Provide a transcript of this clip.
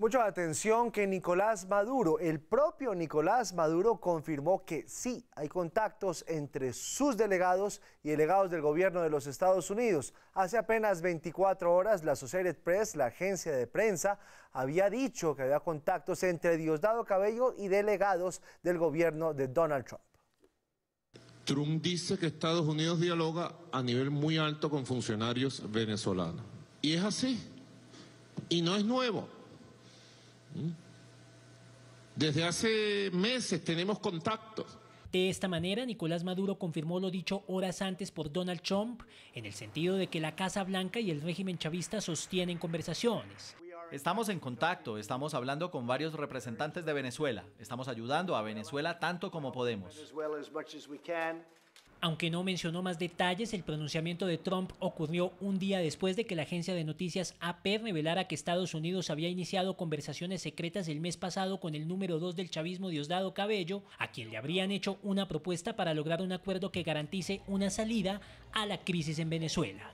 Mucha atención que Nicolás Maduro, el propio Nicolás Maduro confirmó que sí hay contactos entre sus delegados y delegados del gobierno de los Estados Unidos. Hace apenas 24 horas la Associated Press, la agencia de prensa, había dicho que había contactos entre Diosdado Cabello y delegados del gobierno de Donald Trump. Trump dice que Estados Unidos dialoga a nivel muy alto con funcionarios venezolanos. Y es así. Y no es nuevo. Desde hace meses tenemos contactos. De esta manera, Nicolás Maduro confirmó lo dicho horas antes por Donald Trump, en el sentido de que la Casa Blanca y el régimen chavista sostienen conversaciones. Estamos en contacto, estamos hablando con varios representantes de Venezuela, estamos ayudando a Venezuela tanto como podemos. Aunque no mencionó más detalles, el pronunciamiento de Trump ocurrió un día después de que la agencia de noticias AP e revelara que Estados Unidos había iniciado conversaciones secretas el mes pasado con el número 2 del chavismo Diosdado Cabello, a quien le habrían hecho una propuesta para lograr un acuerdo que garantice una salida a la crisis en Venezuela.